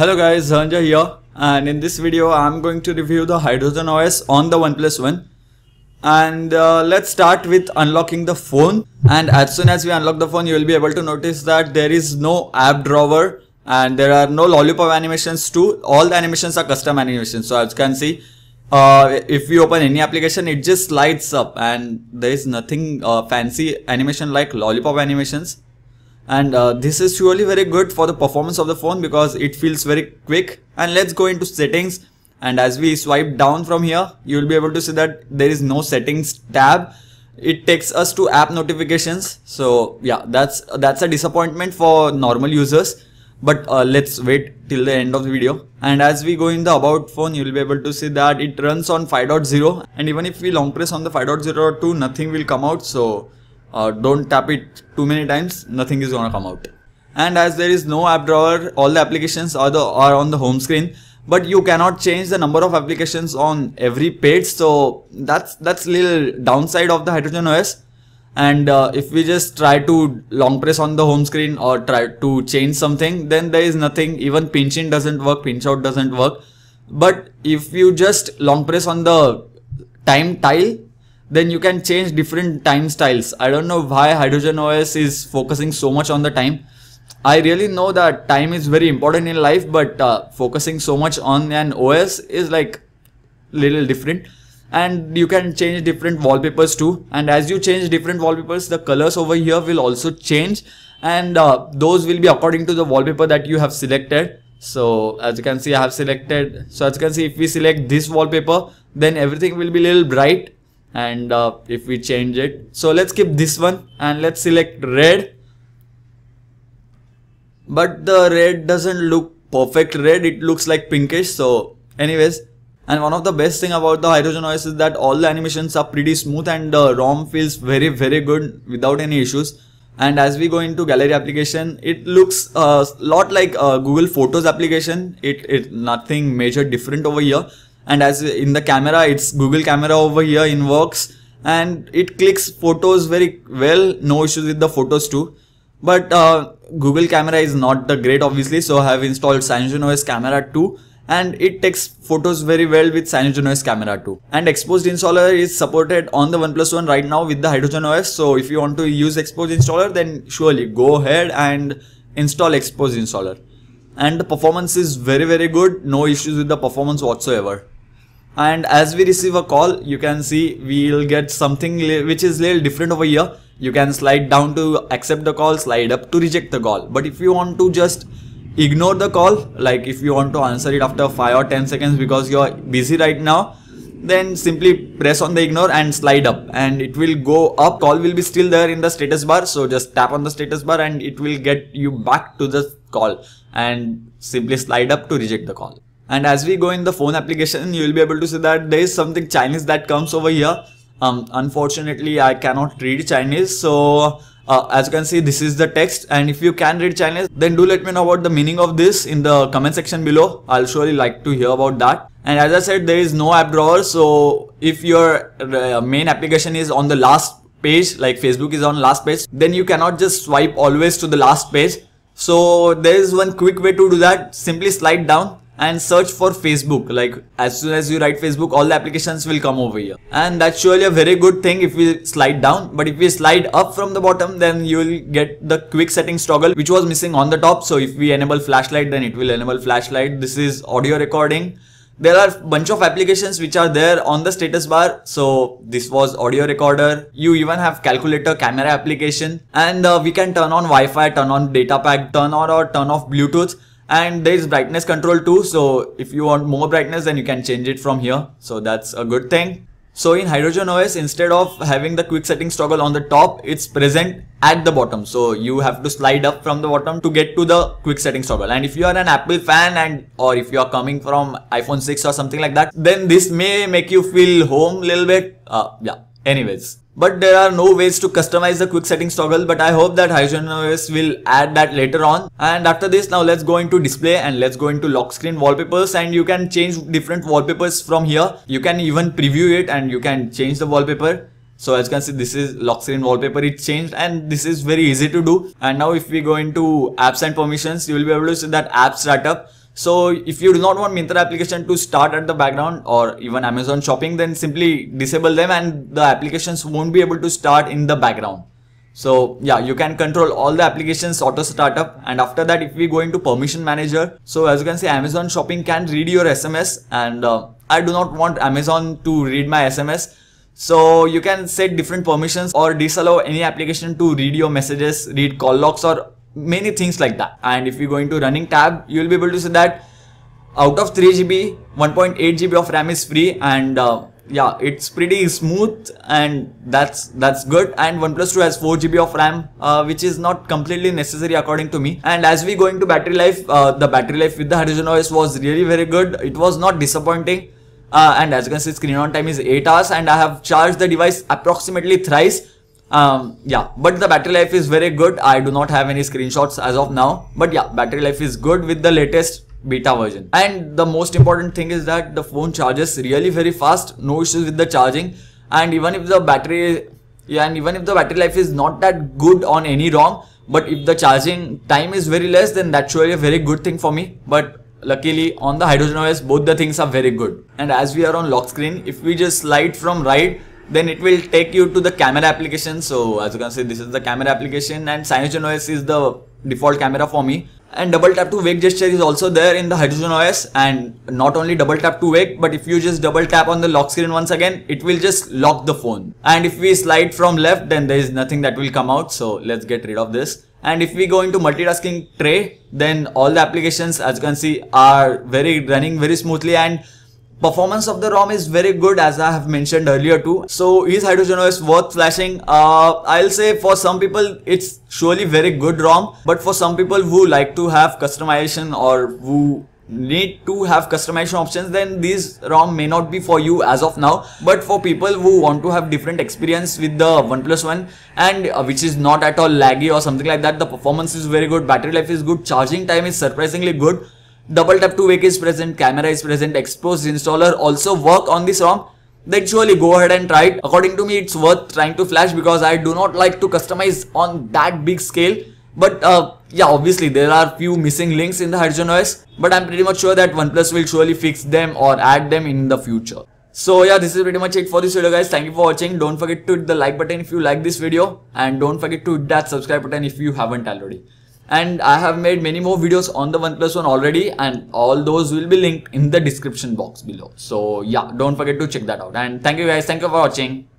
Hello guys, Hanja here and in this video I'm going to review the Hydrogen OS on the OnePlus One and uh, let's start with unlocking the phone and as soon as we unlock the phone you will be able to notice that there is no app drawer and there are no lollipop animations too all the animations are custom animations so as you can see uh, if we open any application it just lights up and there is nothing uh, fancy animation like lollipop animations and uh, this is surely very good for the performance of the phone because it feels very quick and let's go into settings and as we swipe down from here you will be able to see that there is no settings tab it takes us to app notifications so yeah that's that's a disappointment for normal users but uh, let's wait till the end of the video and as we go in the about phone you'll be able to see that it runs on 5.0 and even if we long press on the 5.0 or 2 nothing will come out so or uh, don't tap it too many times nothing is gonna come out and as there is no app drawer all the applications are, the, are on the home screen but you cannot change the number of applications on every page so that's that's little downside of the hydrogen os and uh, if we just try to long press on the home screen or try to change something then there is nothing even pinch in doesn't work pinch out doesn't work but if you just long press on the time tile then you can change different time styles. I don't know why Hydrogen OS is focusing so much on the time. I really know that time is very important in life, but uh, focusing so much on an OS is like little different. And you can change different wallpapers too. And as you change different wallpapers, the colors over here will also change. And uh, those will be according to the wallpaper that you have selected. So as you can see, I have selected. So as you can see, if we select this wallpaper, then everything will be little bright and uh, if we change it so let's keep this one and let's select red but the red doesn't look perfect red it looks like pinkish so anyways and one of the best thing about the hydrogen OS is that all the animations are pretty smooth and the uh, ROM feels very very good without any issues and as we go into gallery application it looks a uh, lot like uh, Google Photos application It is nothing major different over here and as in the camera it's google camera over here in works and it clicks photos very well no issues with the photos too but uh, google camera is not the great obviously so i have installed sanjunos camera 2 and it takes photos very well with CyanogenOS camera too. And Exposed Installer is supported on the OnePlus One right now with the HydrogenOS. So if you want to use Exposed Installer, then surely go ahead and install Exposed Installer. And the performance is very very good, no issues with the performance whatsoever and as we receive a call you can see we'll get something which is little different over here you can slide down to accept the call slide up to reject the call but if you want to just ignore the call like if you want to answer it after 5 or 10 seconds because you're busy right now then simply press on the ignore and slide up and it will go up call will be still there in the status bar so just tap on the status bar and it will get you back to the call and simply slide up to reject the call and as we go in the phone application you will be able to see that there is something Chinese that comes over here um, unfortunately I cannot read Chinese so uh, as you can see this is the text and if you can read Chinese then do let me know about the meaning of this in the comment section below I'll surely like to hear about that and as I said there is no app drawer so if your uh, main application is on the last page like Facebook is on last page then you cannot just swipe always to the last page so there is one quick way to do that simply slide down and search for Facebook. Like as soon as you write Facebook, all the applications will come over here. And that's surely a very good thing if we slide down. But if we slide up from the bottom, then you will get the quick settings toggle, which was missing on the top. So if we enable flashlight, then it will enable flashlight. This is audio recording. There are bunch of applications which are there on the status bar. So this was audio recorder. You even have calculator, camera application, and uh, we can turn on Wi-Fi, turn on data pack, turn on or turn off Bluetooth and there is brightness control too so if you want more brightness then you can change it from here so that's a good thing so in hydrogen os instead of having the quick settings toggle on the top it's present at the bottom so you have to slide up from the bottom to get to the quick settings toggle and if you are an apple fan and or if you are coming from iphone 6 or something like that then this may make you feel home a little bit uh, yeah Anyways, but there are no ways to customize the quick settings toggle but I hope that HyperOS will add that later on. And after this now let's go into display and let's go into lock screen wallpapers and you can change different wallpapers from here. You can even preview it and you can change the wallpaper. So as you can see this is lock screen wallpaper it changed and this is very easy to do and now if we go into apps and permissions you will be able to see that app startup so if you do not want Mintra application to start at the background or even Amazon shopping, then simply disable them and the applications won't be able to start in the background. So yeah, you can control all the applications auto startup and after that if we go into permission manager. So as you can see Amazon shopping can read your SMS and uh, I do not want Amazon to read my SMS. So you can set different permissions or disallow any application to read your messages, read call logs or many things like that and if you go into running tab you will be able to see that out of 3 GB 1.8 GB of RAM is free and uh, yeah it's pretty smooth and that's that's good and OnePlus 2 has 4 GB of RAM uh, which is not completely necessary according to me and as we go into battery life uh, the battery life with the Horizon OS was really very good it was not disappointing uh, and as you can see screen on time is 8 hours and I have charged the device approximately thrice um yeah but the battery life is very good i do not have any screenshots as of now but yeah battery life is good with the latest beta version and the most important thing is that the phone charges really very fast no issues with the charging and even if the battery yeah, and even if the battery life is not that good on any rom but if the charging time is very less then that's surely a very good thing for me but luckily on the hydrogen os both the things are very good and as we are on lock screen if we just slide from right then it will take you to the camera application so as you can see this is the camera application and cyanogen os is the default camera for me and double tap to wake gesture is also there in the hydrogen os and not only double tap to wake but if you just double tap on the lock screen once again it will just lock the phone and if we slide from left then there is nothing that will come out so let's get rid of this and if we go into multitasking tray then all the applications as you can see are very running very smoothly and Performance of the ROM is very good as I have mentioned earlier too. So is Hydrogeno is worth flashing. Uh, I'll say for some people it's surely very good ROM but for some people who like to have customization or who need to have customization options then this ROM may not be for you as of now but for people who want to have different experience with the OnePlus One and uh, which is not at all laggy or something like that the performance is very good battery life is good charging time is surprisingly good double tap to wake is present, camera is present, exposed installer also work on this ROM then surely go ahead and try it. According to me it's worth trying to flash because I do not like to customize on that big scale but uh, yeah obviously there are few missing links in the Hydrogen OS but I'm pretty much sure that OnePlus will surely fix them or add them in the future. So yeah, this is pretty much it for this video guys. Thank you for watching. Don't forget to hit the like button if you like this video and don't forget to hit that subscribe button if you haven't already and I have made many more videos on the OnePlus One already and all those will be linked in the description box below. So yeah, don't forget to check that out and thank you guys. Thank you for watching.